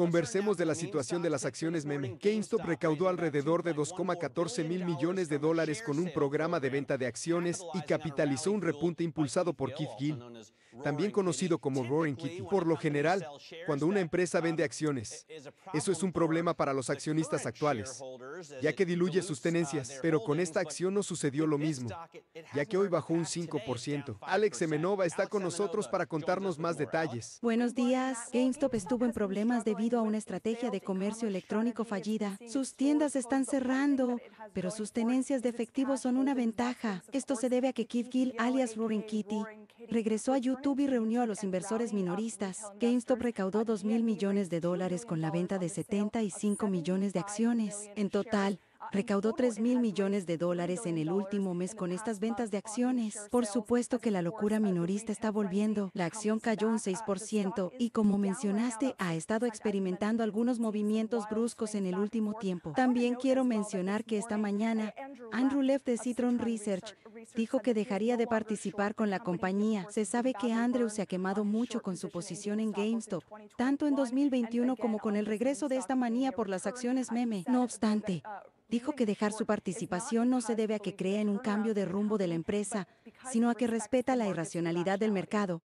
Conversemos de la situación de las acciones meme. GameStop recaudó alrededor de 2,14 mil millones de dólares con un programa de venta de acciones y capitalizó un repunte impulsado por Keith Gill también conocido como Roaring Kitty. Por lo general, cuando una empresa vende acciones, eso es un problema para los accionistas actuales, ya que diluye sus tenencias. Pero con esta acción no sucedió lo mismo, ya que hoy bajó un 5%. Alex Emenova está con nosotros para contarnos más detalles. Buenos días. GameStop estuvo en problemas debido a una estrategia de comercio electrónico fallida. Sus tiendas están cerrando, pero sus tenencias de efectivo son una ventaja. Esto se debe a que Keith Gill, alias Roaring Kitty, regresó a YouTube Tubi reunió a los inversores minoristas. GameStop recaudó 2 mil millones de dólares con la venta de 75 millones de acciones. En total, recaudó 3 mil millones de dólares en el último mes con estas ventas de acciones. Por supuesto que la locura minorista está volviendo. La acción cayó un 6% y como mencionaste, ha estado experimentando algunos movimientos bruscos en el último tiempo. También quiero mencionar que esta mañana, Andrew Left de Citron Research dijo que dejaría de participar con la compañía. Se sabe que Andrew se ha quemado mucho con su posición en GameStop, tanto en 2021 como con el regreso de esta manía por las acciones meme. No obstante, uh, dijo que dejar su participación no se debe a que crea en un cambio de rumbo de la empresa, sino a que respeta la irracionalidad del mercado